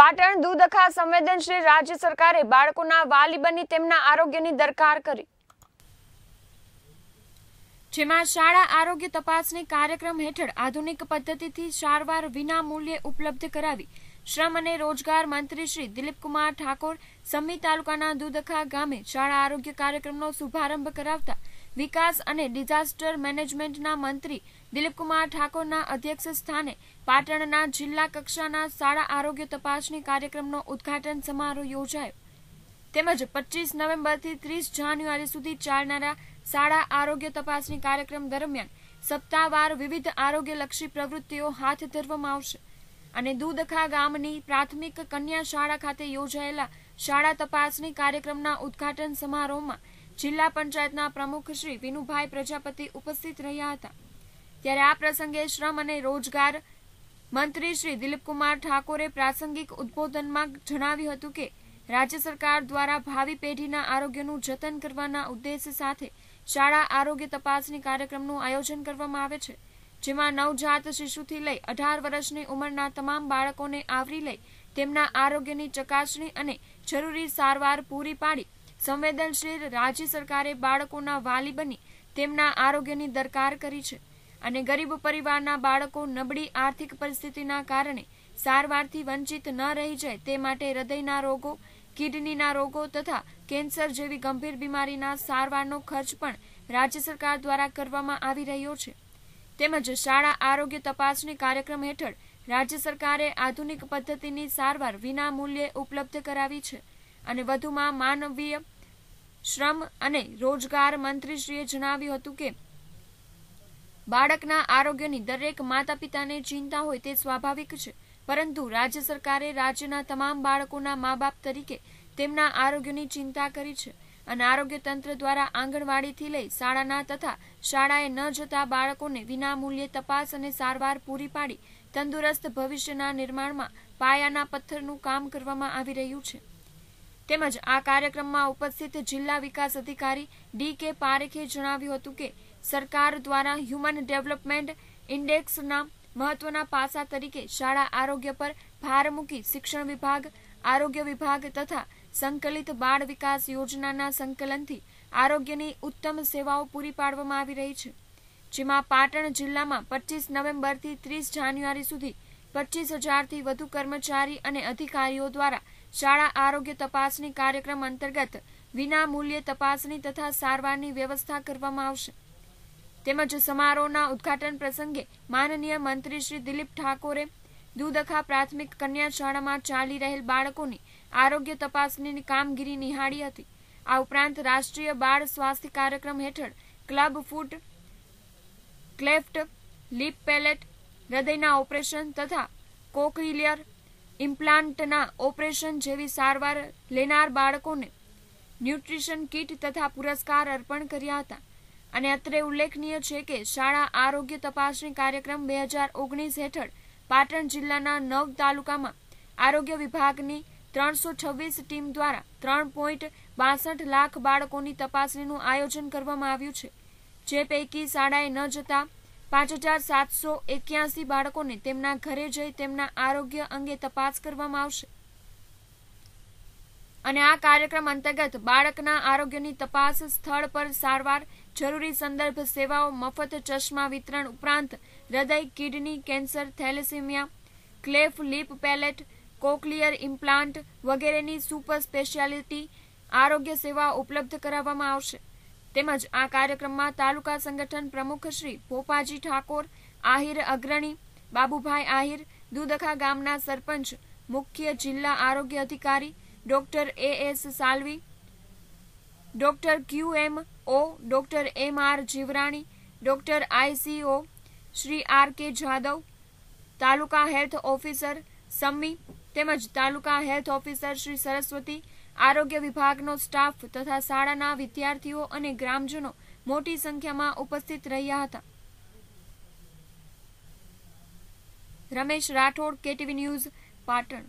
પાટણ દૂધખા સંવેદનશીલ રાજ્ય સરકારે બાળકોના વાલી બની તેમના આરોગ્યની દરકાર કરી જેમાં શાળા આરોગ્ય તપાસની કાર્યક્રમ હેઠળ આધુનિક પદ્ધતિથી સારવાર વિના મૂલ્યે ઉપલબ્ધ કરાવી શ્રમ અને રોજગાર મંત્રી શ્રી દિલીપકુમાર ઠાકોર સમી તાલુકાના દુદખા ગામે શાળા આરોગ્ય કાર્યક્રમનો શુભારંભ કરાવતા વિકાસ અને ડિઝાસ્ટર મેનેજમેન્ટના મંત્રી દિલીપકુમાર ઠાકોરના અધ્યક્ષ સ્થાને પાટણના જિલ્લા કક્ષાના શાળા આરોગ્ય તપાસણી કાર્યક્રમનો ઉદઘાટન સમારોહ યોજાયો તેમજ પચીસ નવેમ્બરથી ત્રીસ જાન્યુઆરી સુધી ચાલનારા શાળા આરોગ્ય તપાસણી કાર્યક્રમ દરમિયાન સપ્તાહવાર વિવિધ આરોગ્યલક્ષી પ્રવૃત્તિઓ હાથ ધરવામાં આવશે અને દૂધખા ગામની પ્રાથમિક કન્યા શાળા ખાતે યોજાયેલા શાળા તપાસણી કાર્યક્રમના ઉદઘાટન સમારોહમાં જિલ્લા પંચાયતના પ્રમુખ શ્રી વિનુભાઈ પ્રજાપતિ ઉપસ્થિત રહ્યા હતા ત્યારે આ પ્રસંગે શ્રમ અને રોજગાર મંત્રી શ્રી દિલીપકુમાર ઠાકોરે પ્રાસંગિક ઉદબોધનમાં જણાવ્યું હતું કે રાજ્ય સરકાર દ્વારા ભાવિ પેઢીના આરોગ્યનું જતન કરવાના ઉદ્દેશ સાથે શાળા આરોગ્ય તપાસની કાર્યક્રમનું આયોજન કરવામાં આવે છે જેમાં નવજાત શિશુથી લઈ અઢાર વર્ષની ઉંમરના તમામ બાળકોને આવરી લઈ તેમના આરોગ્યની ચકાસણી અને જરૂરી સારવાર પૂરી પાડી સંવેદનશીલ રાજ્ય સરકારે બાળકોના વાલી બની તેમના આરોગ્યની દરકાર કરી છે અને ગરીબ પરિવારના બાળકો નબળી આર્થિક પરિસ્થિતિના કારણે સારવારથી વંચિત ન રહી જાય તે માટે હૃદયના રોગો કિડનીના રોગો તથા કેન્સર જેવી ગંભીર બીમારીના સારવારનો ખર્ચ પણ રાજ્ય સરકાર દ્વારા કરવામાં આવી રહ્યો છે તેમજ શાળા આરોગ્ય તપાસની કાર્યક્રમ હેઠળ રાજ્ય સરકારે આધુનિક પદ્ધતિની સારવાર વિના મૂલ્યે ઉપલબ્ધ કરાવી છે અને વધુમાં માનવીય શ્રમ અને રોજગાર મંત્રીશ્રીએ જણાવ્યું હતું કે બાળકના આરોગ્યની દરેક માતા પિતાને ચિંતા હોય તે સ્વાભાવિક છે પરંતુ રાજ્ય સરકારે રાજ્યના તમામ બાળકોના મા બાપ તરીકે તેમના આરોગ્યની ચિંતા કરી છે અને આરોગ્ય તંત્ર દ્વારા આંગણવાડીથી લઈ શાળાના તથા શાળાએ ન જતા બાળકોને વિનામૂલ્યે તપાસ અને સારવાર પૂરી પાડી તંદુરસ્ત ભવિષ્યના નિર્માણમાં પાયાના પથ્થરનું કામ કરવામાં આવી રહ્યું છે તેમજ આ કાર્યક્રમમાં ઉપસ્થિત જિલ્લા વિકાસ અધિકારી ડી કે પારેખે જણાવ્યું હતું કે સરકાર દ્વારા હ્યુમન ડેવલપમેન્ટ ઇન્ડેક્સના મહત્વના પાસા તરીકે શાળા આરોગ્ય પર ભાર મૂકી શિક્ષણ વિભાગ આરોગ્ય વિભાગ તથા સંકલિત બાળ વિકાસ યોજનાના સંકલનથી આરોગ્યની ઉત્તમ સેવાઓ પૂરી પાડવામાં આવી રહી છે જેમાં પાટણ જિલ્લામાં પચીસ નવેમ્બરથી ત્રીસ જાન્યુઆરી સુધી પચીસ હજારથી વધુ કર્મચારી અને અધિકારીઓ દ્વારા શાળા આરોગ્ય તપાસણી કાર્યક્રમ અંતર્ગત વિના તપાસણી તથા સારવારની વ્યવસ્થા કરવામાં આવશે તેમજ સમારોહના ઉદઘાટન પ્રસંગે માનનીય મંત્રી શ્રી દિલીપ ઠાકોરે દુદખા પ્રાથમિક કન્યા શાળામાં ચાલી રહેલ બાળકોની આરોગ્ય તપાસણીની કામગીરી નિહાળી હતી આ ઉપરાંત રાષ્ટ્રીય બાળ સ્વાસ્થ્ય કાર્યક્રમ હેઠળ club foot cleft lip palate હૃદયના ઓપરેશન તથા કોકલિયર ઇમ્પ્લાન્ટના ઓપરેશન જેવી સારવાર લેનાર બાળકોને ન્યુટ્રિશન કીટ તથા પુરસ્કાર અર્પણ કર્યા હતા અને અત્રે ઉલ્લેખનીય છે કે શાળા આરોગ્ય તપાસણી કાર્યક્રમ બે હજાર ઓગણીસ હેઠળ પાટણ જિલ્લાના નવ તાલુકામાં આરોગ્ય વિભાગની ત્રણસો છવ્વીસ ટીમ દ્વારા ત્રણ પોઈન્ટ બાસઠ લાખ બાળકોની તપાસણીનું આયોજન કરવામાં આવ્યું છે જે પૈકી શાળાએ ન જતા પાંચ હજાર સાતસો એક્યાસી બાળકોને તેમના ઘરે જઈ તેમના આરોગ્ય અંગે તપાસ કરવામાં આવશે અને આ કાર્યક્રમ અંતર્ગત બાળકના આરોગ્યની તપાસ સ્થળ પર સારવાર જરૂરી સંદર્ભ સેવાઓ મફત ચશ્મા વિતરણ ઉપરાંત હૃદય kidney cancer thalassemia cleft lip palate cochlear implant વગેરેની સુપર સ્પેશિયાલિટી આરોગ્ય સેવા ઉપલબ્ધ કરાવવામાં આવશે તેમજ આ કાર્યક્રમમાં તાલુકા સંગઠન પ્રમુખ શ્રી ભોપાજી ઠાકોર આહિર અગ્રણી બાબુભાઈ આહિર દુદખા ગામના સરપંચ મુખ્ય જિલ્લા આરોગ્ય અધિકારી doctor A S Salvi doctor Q M O doctor M R Jivrani doctor ICO Shri R K Jadav taluka health officer સમ્મી તેમજ તાલુકા હેલ્થ ઓફિસર શ્રી સરસ્વતી આરોગ્ય વિભાગનો સ્ટાફ તથા શાળાના વિદ્યાર્થીઓ અને ગ્રામજનો મોટી સંખ્યામાં ઉપસ્થિત રહ્યા હતા રમેશ રાઠોડ કેટીવી ન્યૂઝ પાટણ